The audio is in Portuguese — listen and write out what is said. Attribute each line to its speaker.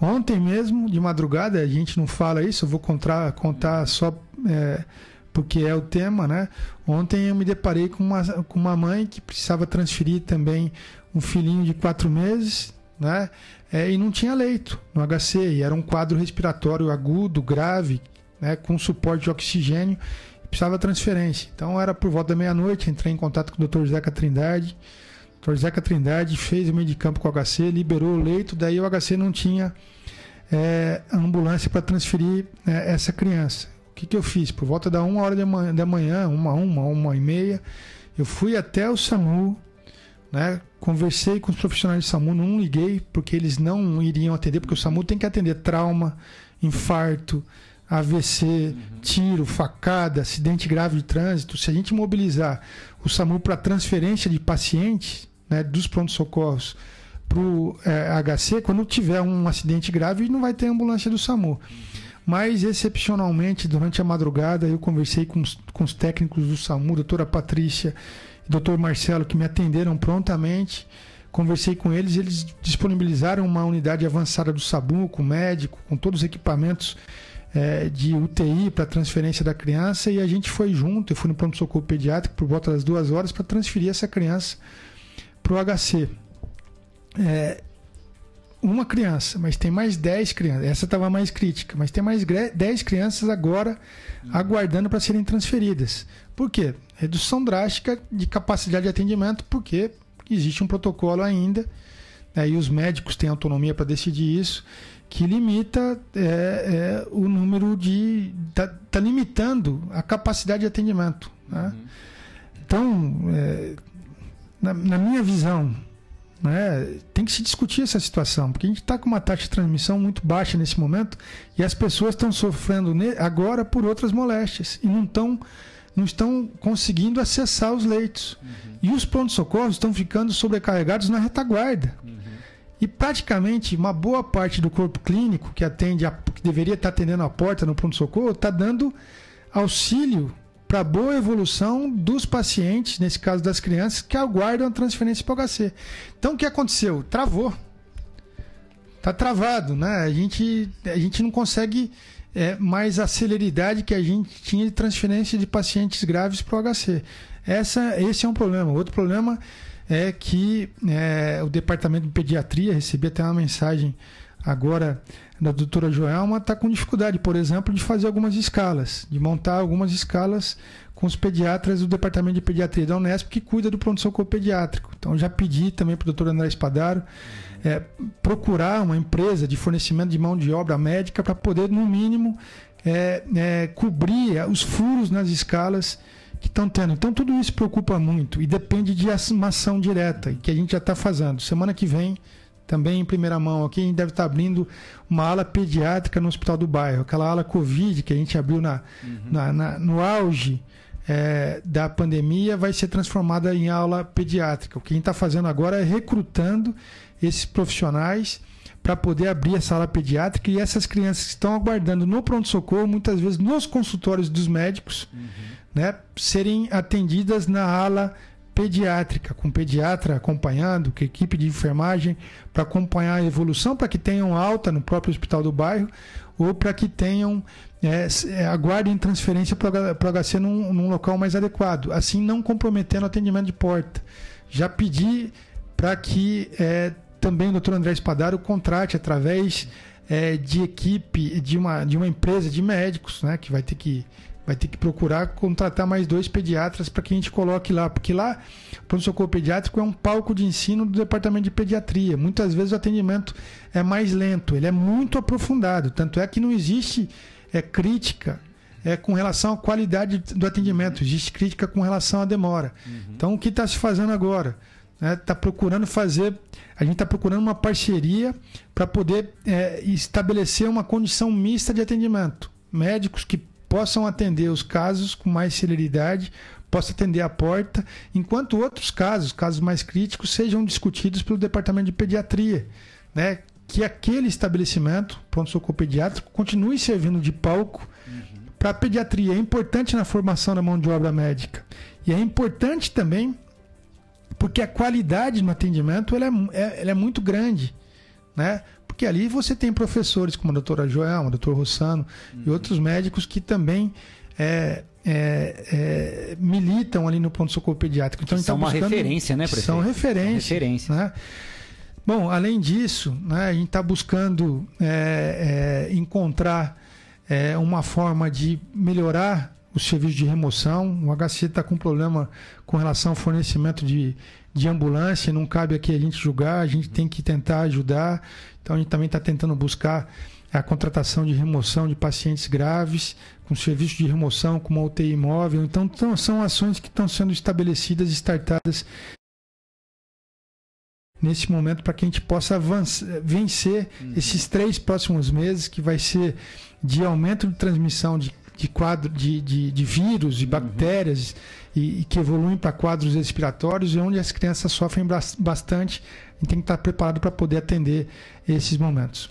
Speaker 1: Ontem mesmo, de madrugada, a gente não fala isso, eu vou contar, contar só é, porque é o tema, né? Ontem eu me deparei com uma, com uma mãe que precisava transferir também um filhinho de quatro meses, né? É, e não tinha leito no HC, e era um quadro respiratório agudo, grave, né? com suporte de oxigênio, precisava transferência. Então era por volta da meia-noite, entrei em contato com o Dr. Zeca Trindade, Dr. Zeca Trindade fez o meio de campo com o HC, liberou o leito, daí o HC não tinha é, ambulância para transferir é, essa criança. O que, que eu fiz? Por volta da uma hora da manhã, da manhã, uma, uma, uma e meia, eu fui até o SAMU, né? Conversei com os profissionais do SAMU, não liguei porque eles não iriam atender, porque o SAMU tem que atender trauma, infarto, AVC, uhum. tiro, facada, acidente grave de trânsito, se a gente mobilizar o SAMU para transferência de pacientes né, dos pronto socorros para o é, eh, HC, quando tiver um acidente grave, não vai ter ambulância do SAMU. Mas, excepcionalmente, durante a madrugada, eu conversei com os, com os técnicos do SAMU, doutora Patrícia e doutor Marcelo, que me atenderam prontamente. Conversei com eles, eles disponibilizaram uma unidade avançada do SAMU, com médico, com todos os equipamentos é, de UTI para transferência da criança e a gente foi junto. Eu fui no pronto-socorro pediátrico por volta das duas horas para transferir essa criança para o HC. É, uma criança, mas tem mais 10 crianças. Essa estava mais crítica, mas tem mais 10 crianças agora aguardando para serem transferidas. Por quê? Redução drástica de capacidade de atendimento, porque existe um protocolo ainda né, e os médicos têm autonomia para decidir isso, que limita é, é, o número de. Está tá limitando a capacidade de atendimento. Né? Uhum. Então, é, na, na, minha visão, né, tem que se discutir essa situação, porque a gente está com uma taxa de transmissão muito baixa nesse momento e as pessoas estão sofrendo agora por outras moléstias e não estão não estão conseguindo acessar os leitos. Uhum. E os pronto socorros estão ficando sobrecarregados na retaguarda. Uhum. E praticamente uma boa parte do corpo clínico que atende, a, que deveria estar atendendo a porta no pronto-socorro, está dando auxílio para boa evolução dos pacientes, nesse caso das crianças, que aguardam a transferência para o HC. Então o que aconteceu? Travou. Está travado, né? A gente, a gente não consegue é, mais a celeridade que a gente tinha de transferência de pacientes graves para o HC. Essa, esse é um problema. Outro problema é que é, o departamento de pediatria recebia até uma mensagem agora da doutora Joelma, está com dificuldade, por exemplo, de fazer algumas escalas, de montar algumas escalas com os pediatras do Departamento de Pediatria da Unesp, que cuida do pronto-socorro pediátrico. Então, já pedi também para o doutor André Espadaro é, procurar uma empresa de fornecimento de mão de obra médica para poder, no mínimo, é, é, cobrir os furos nas escalas que estão tendo. Então, tudo isso preocupa muito e depende de uma ação direta, que a gente já está fazendo. Semana que vem, também em primeira mão aqui, a gente deve estar tá abrindo uma ala pediátrica no Hospital do Bairro, aquela ala Covid que a gente abriu na, uhum. na, na no auge. É, da pandemia vai ser transformada em aula pediátrica. O que a gente está fazendo agora é recrutando esses profissionais para poder abrir essa sala pediátrica e essas crianças que estão aguardando no pronto-socorro, muitas vezes nos consultórios dos médicos, uhum né, serem atendidas na ala pediátrica, com pediatra acompanhando, com equipe de enfermagem para acompanhar a evolução, para que tenham alta no próprio hospital do bairro ou para que tenham é, é aguardem transferência para o HC num, num local mais adequado, assim não comprometendo o atendimento de porta. Já pedi para que é, também o doutor André Espadaro contrate através é, de equipe de uma, de uma empresa de médicos, né, que vai ter que vai ter que procurar contratar mais dois pediatras para que a gente coloque lá, porque lá o pronto-socorro pediátrico é um palco de ensino do departamento de pediatria. Muitas vezes o atendimento é mais lento, ele é muito aprofundado, tanto é que não existe é, crítica é, com relação à qualidade do atendimento, existe crítica com relação à demora. Uhum. Então, o que está se fazendo agora? Está né, é, procurando fazer, a gente está procurando uma parceria para poder é, estabelecer uma condição mista de atendimento. Médicos que possam atender os casos com mais celeridade, possa atender a porta, enquanto outros casos, casos mais críticos, sejam discutidos pelo departamento de pediatria, né? Que aquele estabelecimento, pronto-socorro pediátrico, continue servindo de palco uhum. para a pediatria. É importante na formação da mão de obra médica. E é importante também porque a qualidade no atendimento ela é, é ela é muito grande. Né? porque ali você tem professores como a doutora Joelma, o doutor Rossano uhum. e outros médicos que também é, é, é, militam ali no ponto-socorro pediátrico. Então, tá são tá buscando, uma referência, né, professor? São referência. Referência. Né? Bom, além disso, né, a gente está buscando é, é, encontrar é, uma forma de melhorar o serviço de remoção. O HC está com problema com relação ao fornecimento de, de ambulância, não cabe aqui a gente julgar, a gente tem que tentar ajudar. Então a gente também está tentando buscar a contratação de remoção de pacientes graves, com serviço de remoção, com uma UTI móvel. Então são ações que estão sendo estabelecidas e startadas nesse momento para que a gente possa vencer uhum. esses três próximos meses, que vai ser de aumento de transmissão de de quadro de, de, de vírus, e uhum. bactérias uhum. e, e, que evoluem para quadros respiratórios e onde as crianças sofrem bastante. e gente tem que estar tá preparado para poder atender esses momentos.